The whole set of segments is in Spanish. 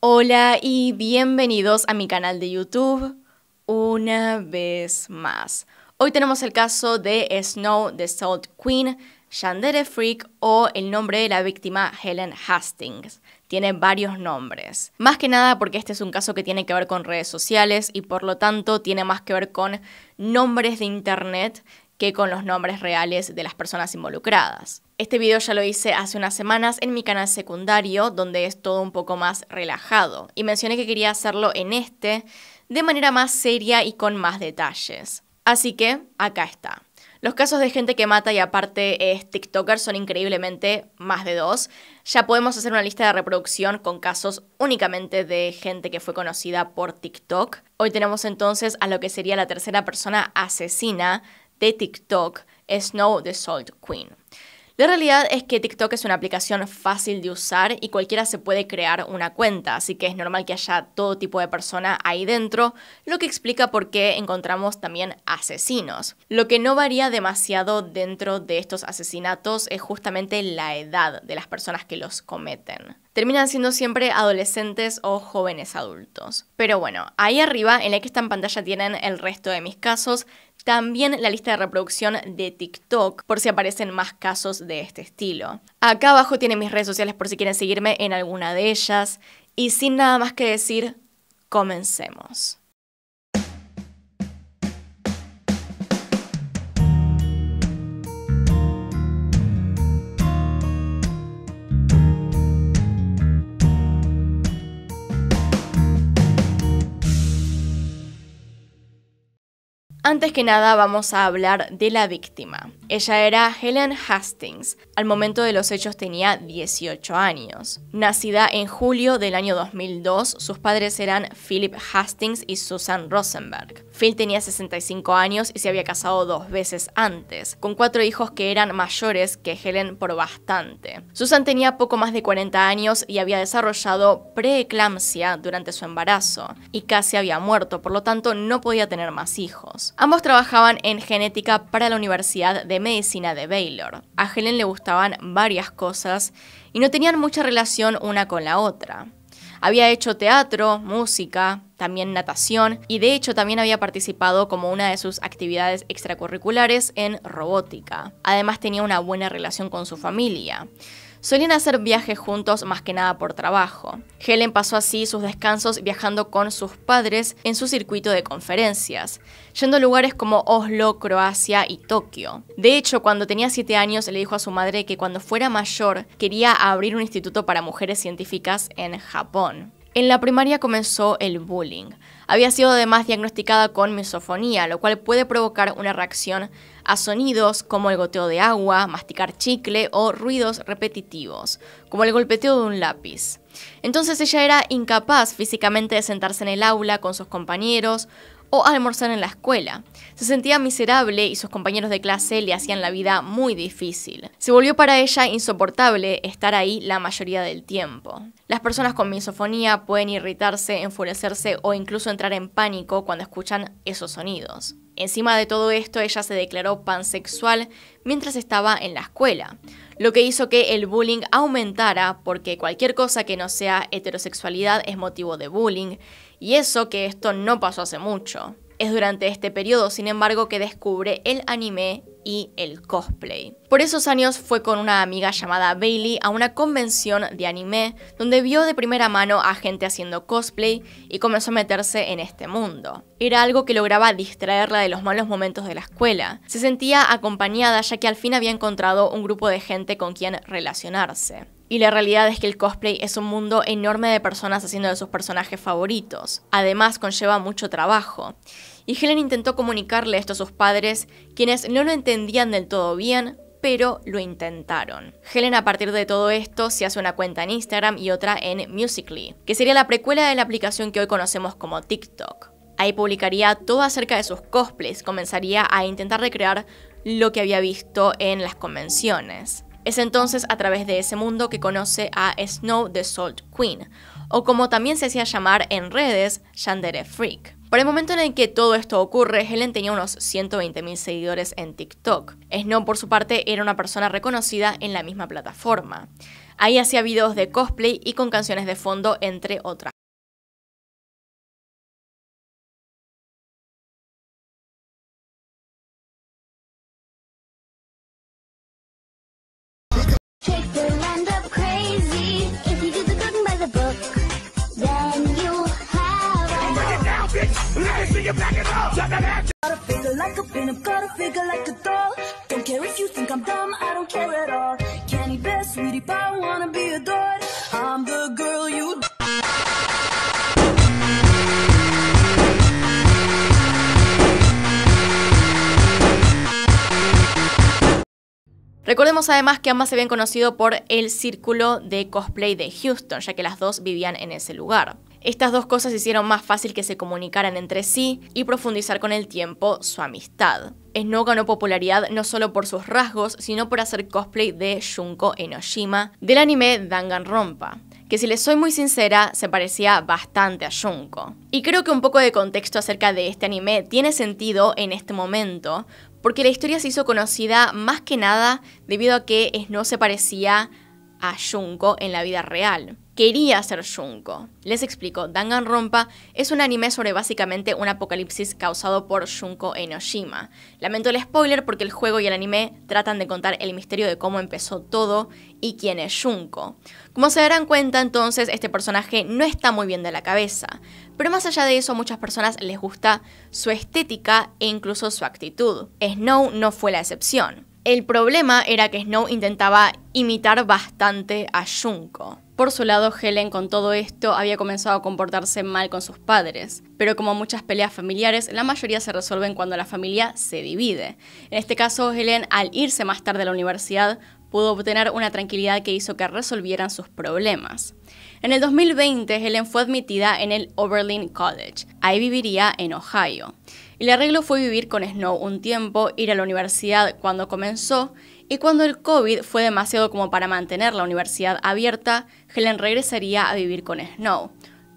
Hola y bienvenidos a mi canal de YouTube una vez más. Hoy tenemos el caso de Snow the Salt Queen, Shandere Freak o el nombre de la víctima Helen Hastings. Tiene varios nombres. Más que nada porque este es un caso que tiene que ver con redes sociales y por lo tanto tiene más que ver con nombres de internet que con los nombres reales de las personas involucradas. Este video ya lo hice hace unas semanas en mi canal secundario, donde es todo un poco más relajado. Y mencioné que quería hacerlo en este, de manera más seria y con más detalles. Así que acá está. Los casos de gente que mata y aparte es TikToker son increíblemente más de dos. Ya podemos hacer una lista de reproducción con casos únicamente de gente que fue conocida por TikTok. Hoy tenemos entonces a lo que sería la tercera persona asesina de TikTok, Snow the Salt Queen. La realidad es que TikTok es una aplicación fácil de usar y cualquiera se puede crear una cuenta, así que es normal que haya todo tipo de persona ahí dentro, lo que explica por qué encontramos también asesinos. Lo que no varía demasiado dentro de estos asesinatos es justamente la edad de las personas que los cometen terminan siendo siempre adolescentes o jóvenes adultos. Pero bueno, ahí arriba en la que está en pantalla tienen el resto de mis casos, también la lista de reproducción de TikTok por si aparecen más casos de este estilo. Acá abajo tienen mis redes sociales por si quieren seguirme en alguna de ellas. Y sin nada más que decir, comencemos. Antes que nada vamos a hablar de la víctima. Ella era Helen Hastings. Al momento de los hechos tenía 18 años. Nacida en julio del año 2002, sus padres eran Philip Hastings y Susan Rosenberg. Phil tenía 65 años y se había casado dos veces antes, con cuatro hijos que eran mayores que Helen por bastante. Susan tenía poco más de 40 años y había desarrollado preeclampsia durante su embarazo y casi había muerto, por lo tanto no podía tener más hijos. Ambos trabajaban en genética para la Universidad de Medicina de Baylor. A Helen le gustaban varias cosas y no tenían mucha relación una con la otra. Había hecho teatro, música, también natación y de hecho también había participado como una de sus actividades extracurriculares en robótica. Además tenía una buena relación con su familia. Solían hacer viajes juntos más que nada por trabajo. Helen pasó así sus descansos viajando con sus padres en su circuito de conferencias, yendo a lugares como Oslo, Croacia y Tokio. De hecho, cuando tenía 7 años le dijo a su madre que cuando fuera mayor quería abrir un instituto para mujeres científicas en Japón. En la primaria comenzó el bullying. Había sido además diagnosticada con misofonía, lo cual puede provocar una reacción a sonidos como el goteo de agua, masticar chicle o ruidos repetitivos, como el golpeteo de un lápiz. Entonces ella era incapaz físicamente de sentarse en el aula con sus compañeros o almorzar en la escuela. Se sentía miserable y sus compañeros de clase le hacían la vida muy difícil. Se volvió para ella insoportable estar ahí la mayoría del tiempo. Las personas con misofonía pueden irritarse, enfurecerse o incluso entrar en pánico cuando escuchan esos sonidos. Encima de todo esto, ella se declaró pansexual mientras estaba en la escuela lo que hizo que el bullying aumentara porque cualquier cosa que no sea heterosexualidad es motivo de bullying, y eso que esto no pasó hace mucho. Es durante este periodo, sin embargo, que descubre el anime y el cosplay. Por esos años fue con una amiga llamada Bailey a una convención de anime donde vio de primera mano a gente haciendo cosplay y comenzó a meterse en este mundo. Era algo que lograba distraerla de los malos momentos de la escuela. Se sentía acompañada ya que al fin había encontrado un grupo de gente con quien relacionarse. Y la realidad es que el cosplay es un mundo enorme de personas haciendo de sus personajes favoritos. Además, conlleva mucho trabajo. Y Helen intentó comunicarle esto a sus padres, quienes no lo entendían del todo bien, pero lo intentaron. Helen a partir de todo esto se hace una cuenta en Instagram y otra en Musically, que sería la precuela de la aplicación que hoy conocemos como TikTok. Ahí publicaría todo acerca de sus cosplays, comenzaría a intentar recrear lo que había visto en las convenciones. Es entonces a través de ese mundo que conoce a Snow the Salt Queen, o como también se hacía llamar en redes, Yandere Freak. Por el momento en el que todo esto ocurre, Helen tenía unos 120.000 seguidores en TikTok. Snow, por su parte, era una persona reconocida en la misma plataforma. Ahí hacía videos de cosplay y con canciones de fondo, entre otras Recordemos además que ambas se habían conocido por el círculo de cosplay de Houston, ya que las dos vivían en ese lugar. Estas dos cosas hicieron más fácil que se comunicaran entre sí y profundizar con el tiempo su amistad. Snow ganó popularidad no solo por sus rasgos, sino por hacer cosplay de Junko Enoshima del anime Danganronpa que si les soy muy sincera, se parecía bastante a Junko. Y creo que un poco de contexto acerca de este anime tiene sentido en este momento, porque la historia se hizo conocida más que nada debido a que Snow se parecía a Junko en la vida real quería ser Shunko. Les explico, Danganronpa es un anime sobre básicamente un apocalipsis causado por Shunko enoshima. Lamento el spoiler porque el juego y el anime tratan de contar el misterio de cómo empezó todo y quién es Shunko. Como se darán cuenta entonces, este personaje no está muy bien de la cabeza, pero más allá de eso a muchas personas les gusta su estética e incluso su actitud. Snow no fue la excepción. El problema era que Snow intentaba imitar bastante a Junko. Por su lado, Helen con todo esto había comenzado a comportarse mal con sus padres, pero como muchas peleas familiares, la mayoría se resuelven cuando la familia se divide. En este caso, Helen, al irse más tarde a la universidad, pudo obtener una tranquilidad que hizo que resolvieran sus problemas. En el 2020, Helen fue admitida en el Oberlin College. Ahí viviría en Ohio. El arreglo fue vivir con Snow un tiempo, ir a la universidad cuando comenzó y cuando el COVID fue demasiado como para mantener la universidad abierta, Helen regresaría a vivir con Snow,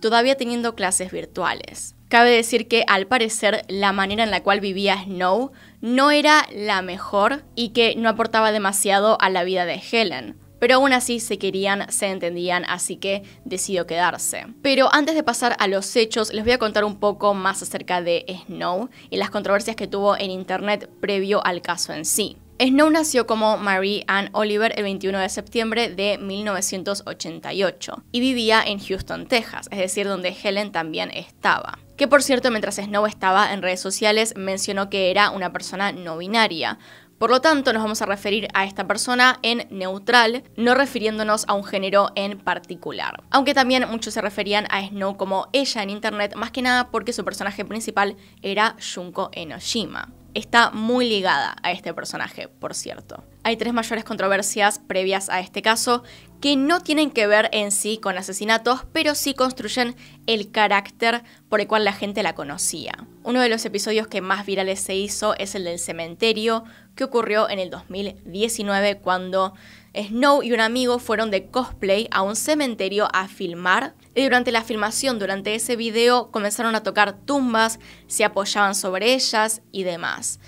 todavía teniendo clases virtuales. Cabe decir que al parecer la manera en la cual vivía Snow no era la mejor y que no aportaba demasiado a la vida de Helen. Pero aún así se querían, se entendían, así que decidió quedarse. Pero antes de pasar a los hechos, les voy a contar un poco más acerca de Snow y las controversias que tuvo en Internet previo al caso en sí. Snow nació como Marie Ann Oliver el 21 de septiembre de 1988 y vivía en Houston, Texas, es decir, donde Helen también estaba. Que por cierto, mientras Snow estaba en redes sociales, mencionó que era una persona no binaria, por lo tanto, nos vamos a referir a esta persona en neutral, no refiriéndonos a un género en particular. Aunque también muchos se referían a Snow como ella en internet, más que nada porque su personaje principal era Junko Enoshima está muy ligada a este personaje, por cierto. Hay tres mayores controversias previas a este caso que no tienen que ver en sí con asesinatos, pero sí construyen el carácter por el cual la gente la conocía. Uno de los episodios que más virales se hizo es el del cementerio, que ocurrió en el 2019 cuando Snow y un amigo fueron de cosplay a un cementerio a filmar y durante la filmación, durante ese video, comenzaron a tocar tumbas, se apoyaban sobre ellas y demás.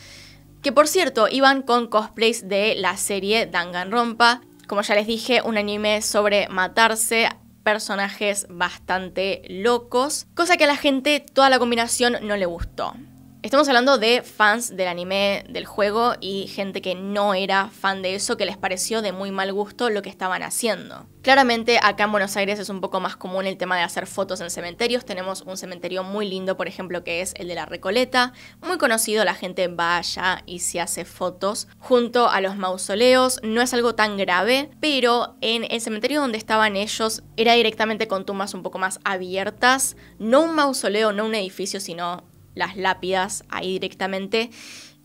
Que por cierto, iban con cosplays de la serie Danganronpa como ya les dije, un anime sobre matarse, personajes bastante locos, cosa que a la gente toda la combinación no le gustó. Estamos hablando de fans del anime, del juego y gente que no era fan de eso, que les pareció de muy mal gusto lo que estaban haciendo. Claramente acá en Buenos Aires es un poco más común el tema de hacer fotos en cementerios. Tenemos un cementerio muy lindo, por ejemplo, que es el de la Recoleta. Muy conocido, la gente va allá y se hace fotos junto a los mausoleos. No es algo tan grave, pero en el cementerio donde estaban ellos era directamente con tumbas un poco más abiertas. No un mausoleo, no un edificio, sino las lápidas ahí directamente.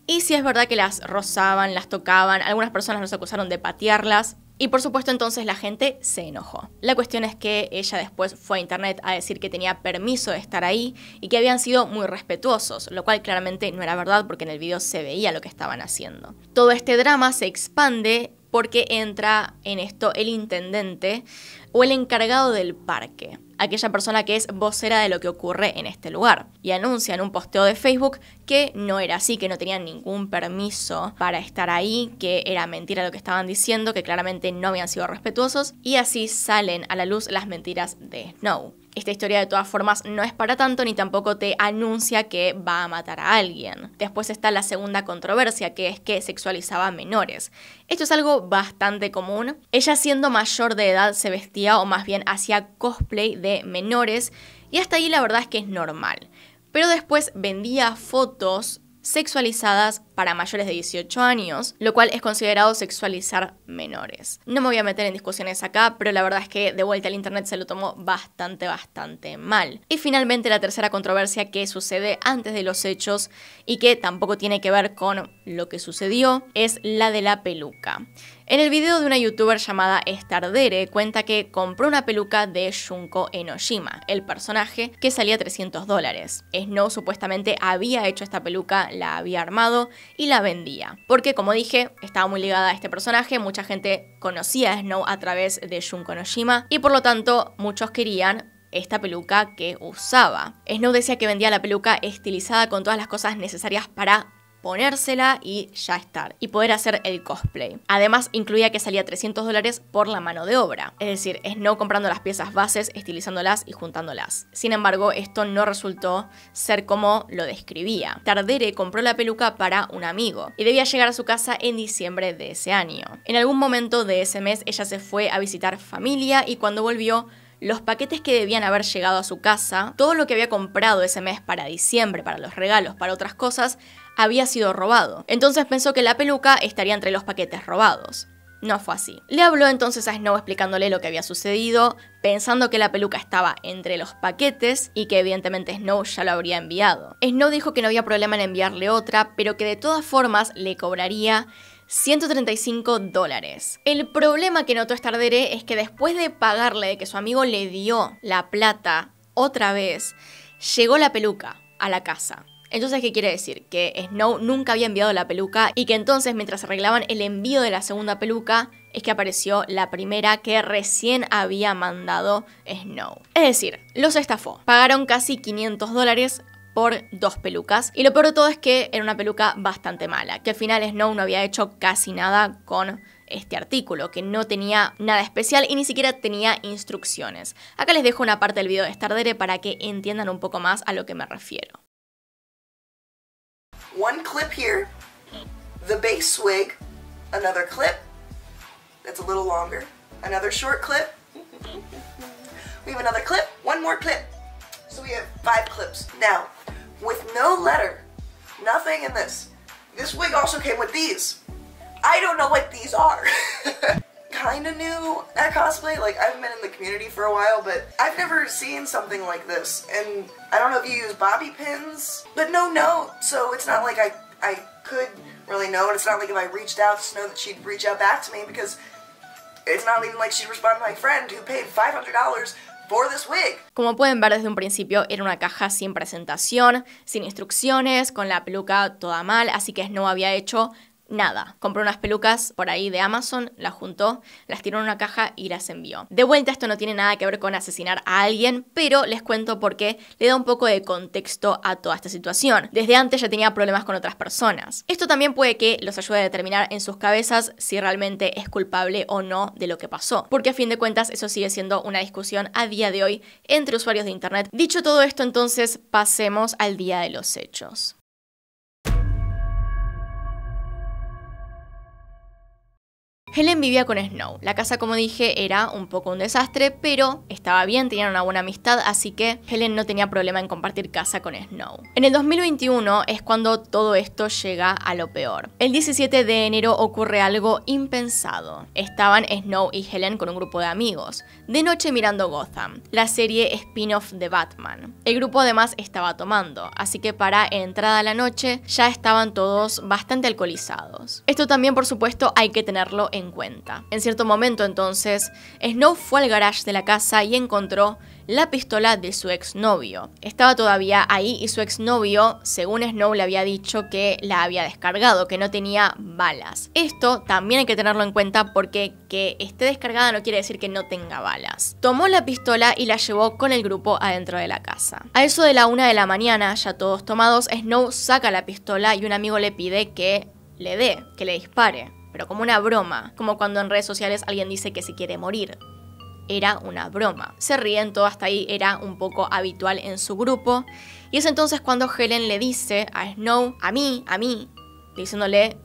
Y si es verdad que las rozaban, las tocaban, algunas personas nos acusaron de patearlas. Y por supuesto entonces la gente se enojó. La cuestión es que ella después fue a internet a decir que tenía permiso de estar ahí y que habían sido muy respetuosos, lo cual claramente no era verdad porque en el video se veía lo que estaban haciendo. Todo este drama se expande porque entra en esto el intendente o el encargado del parque aquella persona que es vocera de lo que ocurre en este lugar. Y anuncia en un posteo de Facebook que no era así, que no tenían ningún permiso para estar ahí, que era mentira lo que estaban diciendo, que claramente no habían sido respetuosos, y así salen a la luz las mentiras de Snow esta historia de todas formas no es para tanto ni tampoco te anuncia que va a matar a alguien. Después está la segunda controversia, que es que sexualizaba menores. Esto es algo bastante común. Ella siendo mayor de edad se vestía o más bien hacía cosplay de menores y hasta ahí la verdad es que es normal. Pero después vendía fotos sexualizadas para mayores de 18 años, lo cual es considerado sexualizar menores. No me voy a meter en discusiones acá, pero la verdad es que de vuelta al Internet se lo tomó bastante, bastante mal. Y finalmente la tercera controversia que sucede antes de los hechos y que tampoco tiene que ver con lo que sucedió es la de la peluca. En el video de una youtuber llamada Stardere cuenta que compró una peluca de Junko Enoshima, el personaje, que salía 300 dólares. Snow supuestamente había hecho esta peluca, la había armado y la vendía. Porque, como dije, estaba muy ligada a este personaje, mucha gente conocía a Snow a través de Shun Konoshima y por lo tanto muchos querían esta peluca que usaba. Snow decía que vendía la peluca estilizada con todas las cosas necesarias para ponérsela y ya estar, y poder hacer el cosplay. Además, incluía que salía 300 dólares por la mano de obra, es decir, es no comprando las piezas bases, estilizándolas y juntándolas. Sin embargo, esto no resultó ser como lo describía. Tardere compró la peluca para un amigo y debía llegar a su casa en diciembre de ese año. En algún momento de ese mes, ella se fue a visitar familia y cuando volvió, los paquetes que debían haber llegado a su casa, todo lo que había comprado ese mes para diciembre, para los regalos, para otras cosas, había sido robado. Entonces pensó que la peluca estaría entre los paquetes robados. No fue así. Le habló entonces a Snow explicándole lo que había sucedido, pensando que la peluca estaba entre los paquetes y que evidentemente Snow ya lo habría enviado. Snow dijo que no había problema en enviarle otra, pero que de todas formas le cobraría 135 dólares. El problema que notó Stardere es que después de pagarle de que su amigo le dio la plata otra vez, llegó la peluca a la casa. Entonces, ¿qué quiere decir? Que Snow nunca había enviado la peluca y que entonces, mientras arreglaban el envío de la segunda peluca, es que apareció la primera que recién había mandado Snow. Es decir, los estafó. Pagaron casi 500 dólares por dos pelucas. Y lo peor de todo es que era una peluca bastante mala, que al final Snow no había hecho casi nada con este artículo, que no tenía nada especial y ni siquiera tenía instrucciones. Acá les dejo una parte del video de Stardere para que entiendan un poco más a lo que me refiero. One clip here, the base wig. another clip that's a little longer, another short clip. we have another clip, one more clip. So we have five clips. Now, with no letter, nothing in this. This wig also came with these. I don't know what these are. kind of new at cosplay. Like, I've been in the community for a while, but I've never seen something like this. And I don't know if you use bobby pins, but no note. So it's not like I, I could really know. And it's not like if I reached out to know that she'd reach out back to me because it's not even like she'd respond to my friend who paid $500 Como pueden ver desde un principio, era una caja sin presentación, sin instrucciones, con la peluca toda mal, así que no había hecho nada. Compró unas pelucas por ahí de Amazon, las juntó, las tiró en una caja y las envió. De vuelta, esto no tiene nada que ver con asesinar a alguien, pero les cuento por qué le da un poco de contexto a toda esta situación. Desde antes ya tenía problemas con otras personas. Esto también puede que los ayude a determinar en sus cabezas si realmente es culpable o no de lo que pasó, porque a fin de cuentas eso sigue siendo una discusión a día de hoy entre usuarios de Internet. Dicho todo esto, entonces pasemos al día de los hechos. Helen vivía con Snow. La casa, como dije, era un poco un desastre, pero estaba bien, tenían una buena amistad, así que Helen no tenía problema en compartir casa con Snow. En el 2021 es cuando todo esto llega a lo peor. El 17 de enero ocurre algo impensado. Estaban Snow y Helen con un grupo de amigos, de noche mirando Gotham, la serie spin-off de Batman. El grupo además estaba tomando, así que para entrada a la noche ya estaban todos bastante alcoholizados. Esto también, por supuesto, hay que tenerlo en en cuenta. En cierto momento entonces, Snow fue al garage de la casa y encontró la pistola de su exnovio. Estaba todavía ahí y su exnovio, según Snow, le había dicho que la había descargado, que no tenía balas. Esto también hay que tenerlo en cuenta porque que esté descargada no quiere decir que no tenga balas. Tomó la pistola y la llevó con el grupo adentro de la casa. A eso de la una de la mañana, ya todos tomados, Snow saca la pistola y un amigo le pide que le dé, que le dispare pero como una broma, como cuando en redes sociales alguien dice que se quiere morir. Era una broma. Se ríen, todo hasta ahí era un poco habitual en su grupo. Y es entonces cuando Helen le dice a Snow, a mí, a mí, diciéndole,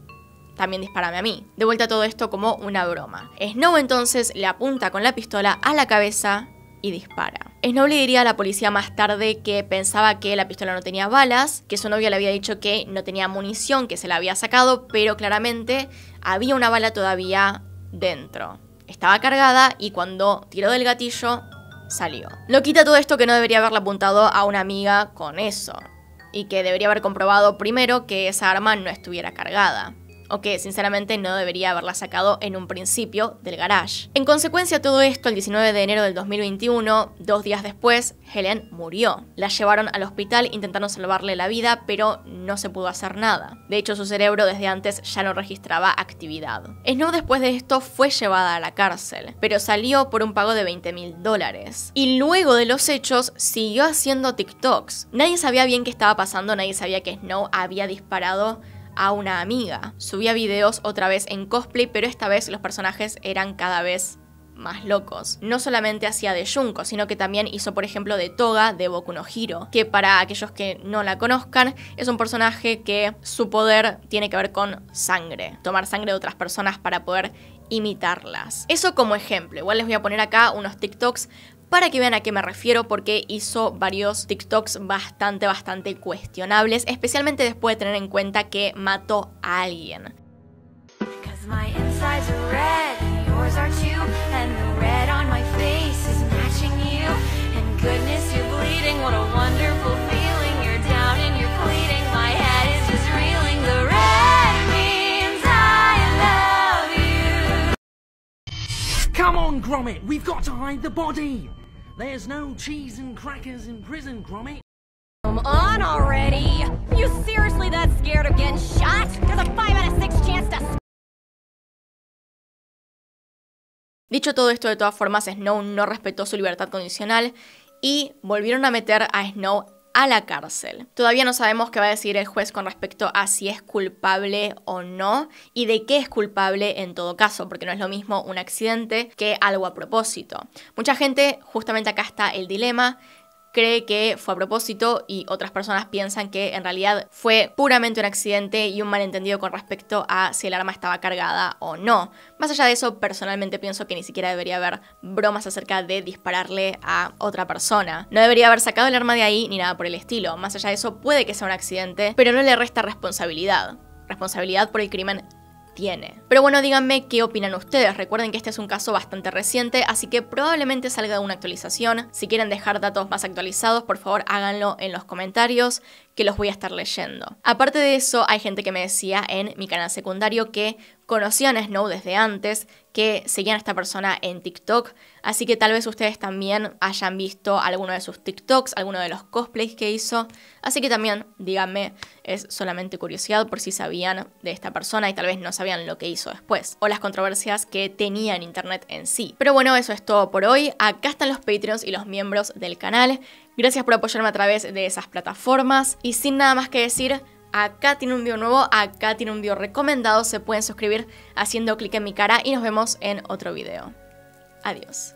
también disparame a mí. De vuelta todo esto como una broma. Snow entonces le apunta con la pistola a la cabeza y dispara. Snow le diría a la policía más tarde que pensaba que la pistola no tenía balas, que su novia le había dicho que no tenía munición, que se la había sacado, pero claramente había una bala todavía dentro. Estaba cargada y cuando tiró del gatillo salió. Lo quita todo esto que no debería haberle apuntado a una amiga con eso y que debería haber comprobado primero que esa arma no estuviera cargada o que sinceramente no debería haberla sacado en un principio del garage. En consecuencia de todo esto, el 19 de enero del 2021, dos días después, Helen murió. La llevaron al hospital intentando salvarle la vida, pero no se pudo hacer nada. De hecho, su cerebro desde antes ya no registraba actividad. Snow después de esto fue llevada a la cárcel, pero salió por un pago de 20 mil dólares. Y luego de los hechos, siguió haciendo TikToks. Nadie sabía bien qué estaba pasando, nadie sabía que Snow había disparado a una amiga. Subía videos otra vez en cosplay, pero esta vez los personajes eran cada vez más locos. No solamente hacía de Junko, sino que también hizo, por ejemplo, de Toga de Boku no Hiro, que para aquellos que no la conozcan, es un personaje que su poder tiene que ver con sangre, tomar sangre de otras personas para poder imitarlas. Eso como ejemplo. Igual les voy a poner acá unos TikToks para que vean a qué me refiero porque hizo varios TikToks bastante, bastante cuestionables, especialmente después de tener en cuenta que mató a alguien. Gromit, we've got to hide the body. There's no cheese and crackers in prison, Gromit. Come on already! you seriously that scared of getting shot? There's a 5 out of 6 chance to... Dicho todo esto, de todas formas, Snow no respetó su libertad condicional y volvieron a meter a Snow a la cárcel. Todavía no sabemos qué va a decir el juez con respecto a si es culpable o no y de qué es culpable en todo caso, porque no es lo mismo un accidente que algo a propósito. Mucha gente, justamente acá está el dilema, cree que fue a propósito y otras personas piensan que en realidad fue puramente un accidente y un malentendido con respecto a si el arma estaba cargada o no. Más allá de eso, personalmente pienso que ni siquiera debería haber bromas acerca de dispararle a otra persona. No debería haber sacado el arma de ahí ni nada por el estilo. Más allá de eso, puede que sea un accidente, pero no le resta responsabilidad. Responsabilidad por el crimen tiene. Pero bueno, díganme qué opinan ustedes. Recuerden que este es un caso bastante reciente, así que probablemente salga una actualización. Si quieren dejar datos más actualizados, por favor háganlo en los comentarios, que los voy a estar leyendo. Aparte de eso, hay gente que me decía en mi canal secundario que conocían a Snow desde antes, que seguían a esta persona en TikTok, así que tal vez ustedes también hayan visto alguno de sus TikToks, alguno de los cosplays que hizo, así que también díganme, es solamente curiosidad por si sabían de esta persona y tal vez no sabían lo que hizo después, o las controversias que tenía en Internet en sí. Pero bueno, eso es todo por hoy, acá están los Patreons y los miembros del canal, gracias por apoyarme a través de esas plataformas y sin nada más que decir, Acá tiene un video nuevo, acá tiene un video recomendado, se pueden suscribir haciendo clic en mi cara y nos vemos en otro video. Adiós.